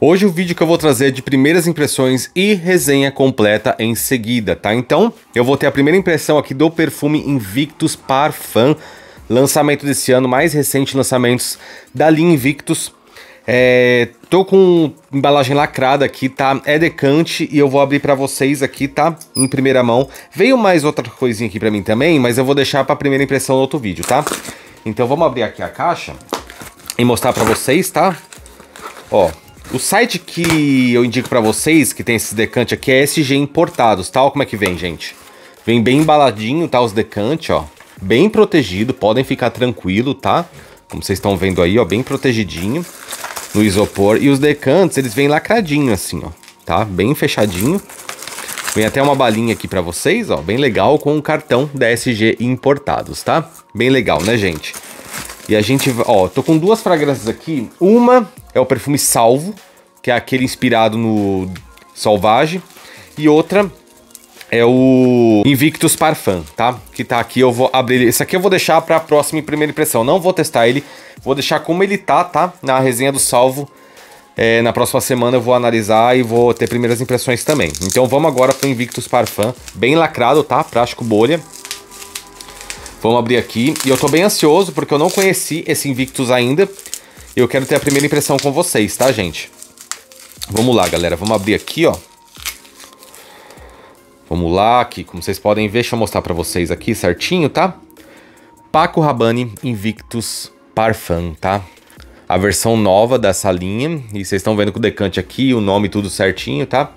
Hoje o vídeo que eu vou trazer é de primeiras impressões e resenha completa em seguida, tá? Então, eu vou ter a primeira impressão aqui do perfume Invictus Parfum, lançamento desse ano, mais recente lançamentos da linha Invictus. É, tô com embalagem lacrada aqui, tá? É decante e eu vou abrir para vocês aqui, tá? Em primeira mão. Veio mais outra coisinha aqui para mim também, mas eu vou deixar para primeira impressão no outro vídeo, tá? Então vamos abrir aqui a caixa e mostrar para vocês, tá? Ó, o site que eu indico para vocês, que tem esse decante aqui, é SG Importados, tá? Tá? Como é que vem, gente? Vem bem embaladinho, tá? Os decantes, ó. Bem protegido, podem ficar tranquilo, tá? Como vocês estão vendo aí, ó, bem protegidinho no isopor. E os decantes, eles vêm lacradinho assim, ó, tá? Bem fechadinho. Vem até uma balinha aqui para vocês, ó, bem legal, com um cartão da SG Importados, tá? Bem legal, né, gente? E a gente, ó, tô com duas fragrâncias aqui. Uma é o perfume Salvo, que é aquele inspirado no Salvage, e outra é o Invictus Parfum, tá? Que tá aqui, eu vou abrir ele. Esse aqui eu vou deixar pra próxima primeira impressão. Não vou testar ele, vou deixar como ele tá, tá? Na resenha do salvo. É, na próxima semana eu vou analisar e vou ter primeiras impressões também. Então vamos agora pro Invictus Parfum. Bem lacrado, tá? Prático bolha. Vamos abrir aqui. E eu tô bem ansioso porque eu não conheci esse Invictus ainda. Eu quero ter a primeira impressão com vocês, tá, gente? Vamos lá, galera. Vamos abrir aqui, ó. Vamos lá, aqui, como vocês podem ver, deixa eu mostrar para vocês aqui certinho, tá? Paco Rabanne Invictus Parfum, tá? A versão nova dessa linha, e vocês estão vendo com o decante aqui, o nome tudo certinho, tá?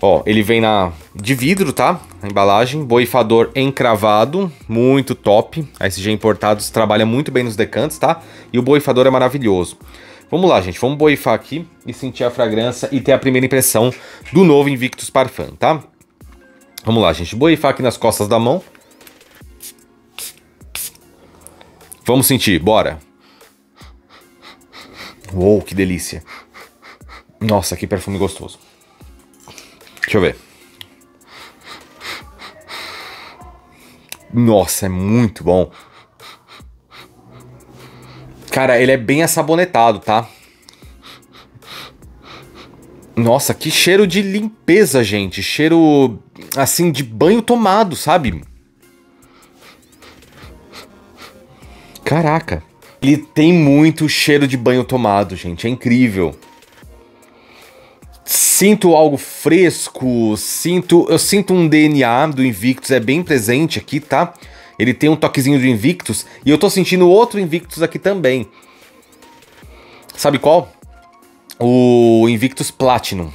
Ó, ele vem na de vidro, tá? A embalagem, boifador encravado, muito top. A SG Importados trabalha muito bem nos decantes, tá? E o boifador é maravilhoso. Vamos lá, gente, vamos boifar aqui e sentir a fragrância e ter a primeira impressão do novo Invictus Parfum, tá? Vamos lá, gente, boifar aqui nas costas da mão. Vamos sentir, bora. Uou, que delícia. Nossa, que perfume gostoso. Deixa eu ver. Nossa, é muito bom. Cara, ele é bem assabonetado, tá? Nossa, que cheiro de limpeza, gente. Cheiro, assim, de banho tomado, sabe? Caraca. Ele tem muito cheiro de banho tomado, gente. É incrível. Sinto algo fresco, sinto, eu sinto um DNA do Invictus é bem presente aqui, tá? Ele tem um toquezinho de Invictus e eu tô sentindo outro Invictus aqui também. Sabe qual? O Invictus Platinum.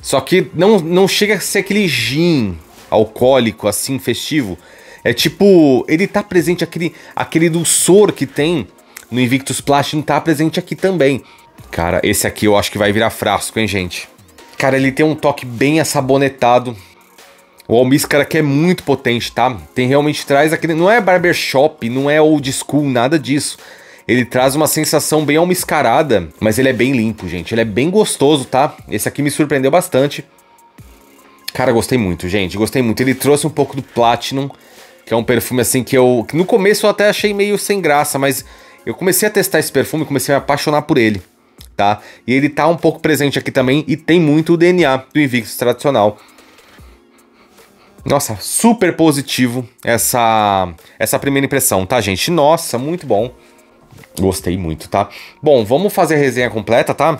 Só que não, não chega a ser aquele gin alcoólico, assim, festivo. É tipo, ele tá presente, aquele, aquele dulçor que tem no Invictus Platinum tá presente aqui também. Cara, esse aqui eu acho que vai virar frasco, hein, gente? Cara, ele tem um toque bem assabonetado, o Almiz, cara, que é muito potente, tá? Tem realmente traz aquele. Não é barbershop, não é old school, nada disso. Ele traz uma sensação bem almiscarada, mas ele é bem limpo, gente. Ele é bem gostoso, tá? Esse aqui me surpreendeu bastante. Cara, gostei muito, gente. Gostei muito. Ele trouxe um pouco do Platinum, que é um perfume assim que eu. no começo eu até achei meio sem graça, mas eu comecei a testar esse perfume e comecei a me apaixonar por ele. Tá? E ele tá um pouco presente aqui também e tem muito o DNA do Invictus tradicional. Nossa, super positivo essa, essa primeira impressão, tá, gente? Nossa, muito bom. Gostei muito, tá? Bom, vamos fazer a resenha completa, tá?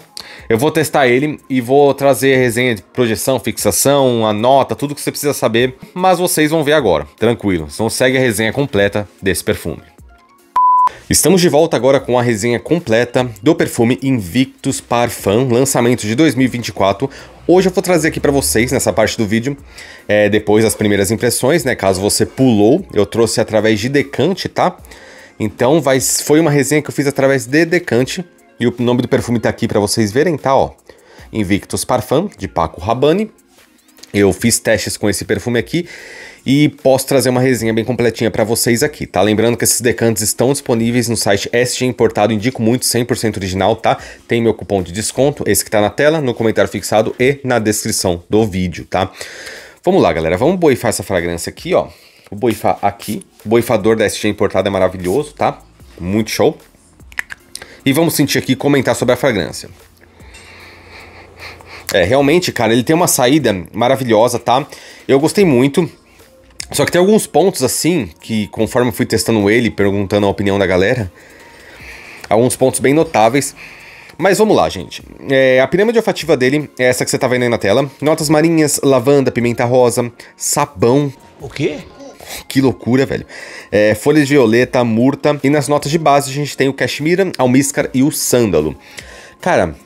Eu vou testar ele e vou trazer a resenha de projeção, fixação, a nota, tudo que você precisa saber, mas vocês vão ver agora, tranquilo. Então segue a resenha completa desse perfume. Estamos de volta agora com a resenha completa do perfume Invictus Parfum, lançamento de 2024. Hoje eu vou trazer aqui para vocês, nessa parte do vídeo, é, depois as primeiras impressões, né? Caso você pulou, eu trouxe através de decante, tá? Então vai, foi uma resenha que eu fiz através de decante. E o nome do perfume tá aqui para vocês verem, tá? Ó, Invictus Parfum, de Paco Rabanne. Eu fiz testes com esse perfume aqui e posso trazer uma resenha bem completinha para vocês aqui, tá? Lembrando que esses decantes estão disponíveis no site SG Importado, indico muito, 100% original, tá? Tem meu cupom de desconto, esse que tá na tela, no comentário fixado e na descrição do vídeo, tá? Vamos lá, galera, vamos boifar essa fragrância aqui, ó. Vou boifar aqui, o boifador da SG Importado é maravilhoso, tá? Muito show. E vamos sentir aqui comentar sobre a fragrância. É, realmente, cara, ele tem uma saída maravilhosa, tá? Eu gostei muito. Só que tem alguns pontos assim que, conforme eu fui testando ele, perguntando a opinião da galera, alguns pontos bem notáveis. Mas vamos lá, gente. É, a pirâmide olfativa dele é essa que você tá vendo aí na tela. Notas marinhas, lavanda, pimenta rosa, sabão. O quê? Que loucura, velho. É, folha de violeta, murta. E nas notas de base a gente tem o cashmira, almíscar e o sândalo. Cara,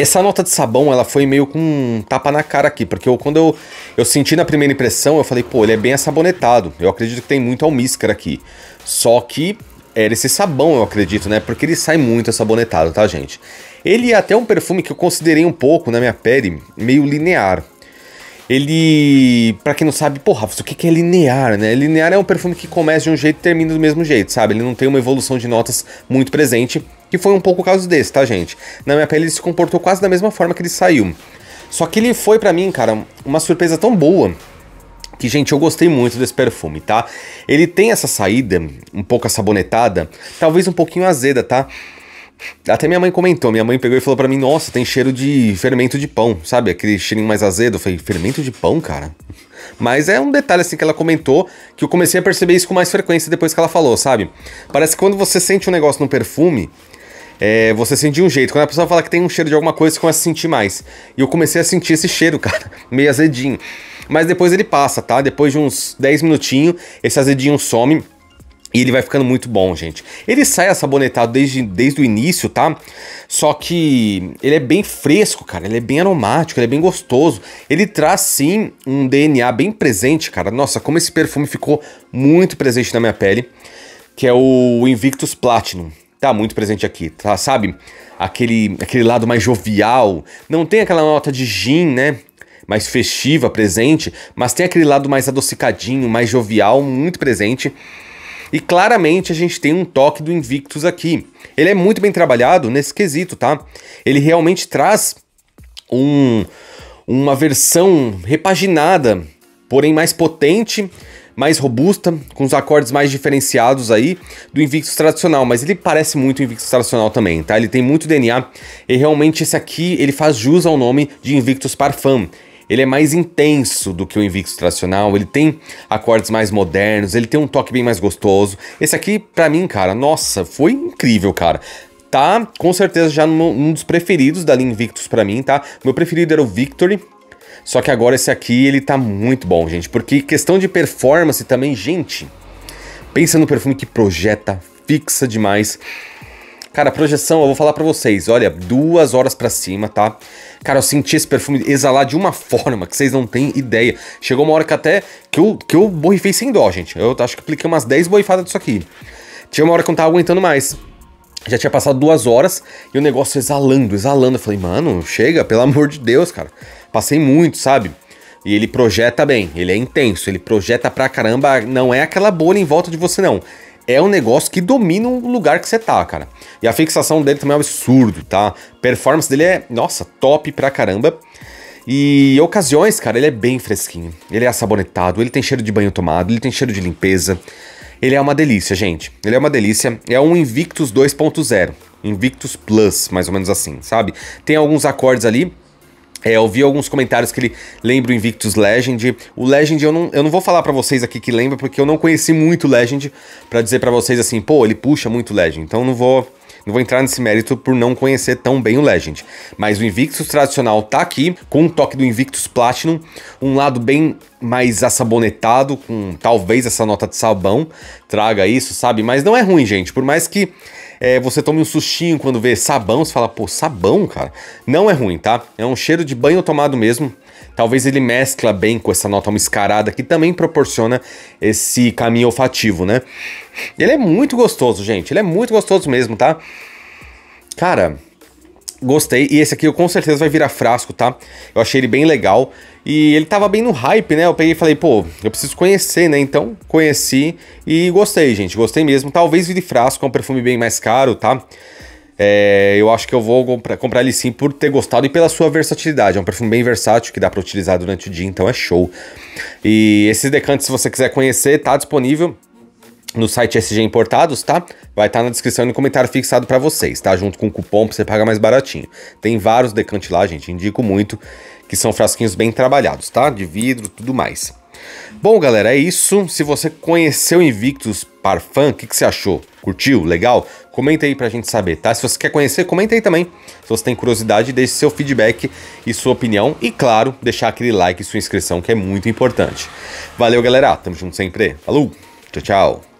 essa nota de sabão, ela foi meio com um tapa na cara aqui, porque eu, quando eu, eu senti na primeira impressão, eu falei, pô, ele é bem assabonetado. Eu acredito que tem muito almíscar aqui. Só que era esse sabão, eu acredito, né? Porque ele sai muito assabonetado, tá, gente? Ele é até um perfume que eu considerei um pouco na minha pele meio linear. Ele, para quem não sabe, porra, o que é linear, né? Linear é um perfume que começa de um jeito e termina do mesmo jeito, sabe? Ele não tem uma evolução de notas muito presente, que foi um pouco o caso desse, tá, gente? Na minha pele ele se comportou quase da mesma forma que ele saiu. Só que ele foi para mim, cara, uma surpresa tão boa que, gente, eu gostei muito desse perfume, tá? Ele tem essa saída, um pouco sabonetada, talvez um pouquinho azeda, tá? Até minha mãe comentou, minha mãe pegou e falou para mim, nossa, tem cheiro de fermento de pão, sabe? Aquele cheirinho mais azedo. Eu falei, fermento de pão, cara? Mas é um detalhe assim que ela comentou que eu comecei a perceber isso com mais frequência depois que ela falou, sabe? Parece que quando você sente um negócio no perfume, é, você sente um jeito. Quando a pessoa fala que tem um cheiro de alguma coisa, você começa a sentir mais. E eu comecei a sentir esse cheiro, cara, meio azedinho. Mas depois ele passa, tá? Depois de uns 10 minutinhos, esse azedinho some. E ele vai ficando muito bom, gente. Ele sai sabonetado desde, desde o início, tá? Só que ele é bem fresco, cara. Ele é bem aromático, ele é bem gostoso. Ele traz, sim, um DNA bem presente, cara. Nossa, como esse perfume ficou muito presente na minha pele. Que é o Invictus Platinum tá muito presente aqui, tá, sabe? Aquele, aquele lado mais jovial, não tem aquela nota de gin, né? Mais festiva, presente, mas tem aquele lado mais adocicadinho, mais jovial, muito presente. E claramente a gente tem um toque do Invictus aqui. Ele é muito bem trabalhado nesse quesito, tá? Ele realmente traz um, uma versão repaginada, porém mais potente mais robusta, com os acordes mais diferenciados aí do Invictus tradicional, mas ele parece muito o Invictus tradicional também, tá? Ele tem muito DNA e realmente esse aqui ele faz jus ao nome de Invictus Parfum ele é mais intenso do que o Invictus tradicional, ele tem acordes mais modernos, ele tem um toque bem mais gostoso. Esse aqui, para mim, cara, nossa, foi incrível, cara. Tá, com certeza já num, dos preferidos da linha Invictus para mim, tá? Meu preferido era o Victory, só que agora esse aqui, ele tá muito bom, gente. Porque questão de performance também, gente. Pensa no perfume que projeta, fixa demais. Cara, projeção, eu vou falar para vocês, olha, duas horas para cima, tá? Cara, eu senti esse perfume exalar de uma forma que vocês não têm ideia. Chegou uma hora que até que eu, que eu borrifei sem dó, gente. Eu acho que apliquei umas 10 borrifadas disso aqui. Tinha uma hora que eu não tava aguentando mais. Já tinha passado duas horas e o negócio exalando, exalando. Eu falei, mano, chega, pelo amor de Deus, cara. Passei muito, sabe? E ele projeta bem, ele é intenso, ele projeta pra caramba, não é aquela bolha em volta de você, não. É um negócio que domina o lugar que você tá, cara. E a fixação dele também é um absurdo, tá? Performance dele é, nossa, top pra caramba. E em ocasiões, cara, ele é bem fresquinho. Ele é sabonetado, ele tem cheiro de banho tomado, ele tem cheiro de limpeza. Ele é uma delícia, gente. Ele é uma delícia. É um Invictus 2.0. Invictus Plus, mais ou menos assim, sabe? Tem alguns acordes ali é, eu vi alguns comentários que ele lembra o Invictus Legend. O Legend eu não, eu não vou falar para vocês aqui que lembra, porque eu não conheci muito Legend para dizer para vocês assim, pô, ele puxa muito Legend. Então não vou não vou entrar nesse mérito por não conhecer tão bem o Legend. Mas o Invictus tradicional tá aqui, com um toque do Invictus Platinum, um lado bem mais assabonetado, com talvez essa nota de sabão traga isso, sabe? Mas não é ruim, gente. Por mais que é, você toma um sustinho quando vê sabão, você fala, pô, sabão, cara. Não é ruim, tá? É um cheiro de banho tomado mesmo. Talvez ele mescla bem com essa nota mascarada que também proporciona esse caminho olfativo, né? Ele é muito gostoso, gente. Ele é muito gostoso mesmo, tá? Cara, Gostei, e esse aqui eu com certeza vai virar frasco, tá? Eu achei ele bem legal. E ele tava bem no hype, né? Eu peguei e falei, pô, eu preciso conhecer, né? Então, conheci e gostei, gente. Gostei mesmo. Talvez vire frasco, é um perfume bem mais caro, tá? É, eu acho que eu vou comprar, comprar ele sim por ter gostado e pela sua versatilidade. É um perfume bem versátil que dá para utilizar durante o dia, então é show. E esse decante, se você quiser conhecer, tá disponível no site SG Importados, tá? Vai estar tá na descrição e no comentário fixado para vocês, tá? Junto com o cupom para você pagar mais baratinho. Tem vários decantes lá, gente, indico muito, que são frasquinhos bem trabalhados, tá? De vidro, tudo mais. Bom, galera, é isso. Se você conheceu Invictus Parfum, o que, que você achou? Curtiu? Legal? Comenta aí pra gente saber, tá? Se você quer conhecer, comenta aí também. Se você tem curiosidade, deixe seu feedback e sua opinião. E, claro, deixar aquele like e sua inscrição, que é muito importante. Valeu, galera. Tamo junto sempre. Falou! Tchau, tchau.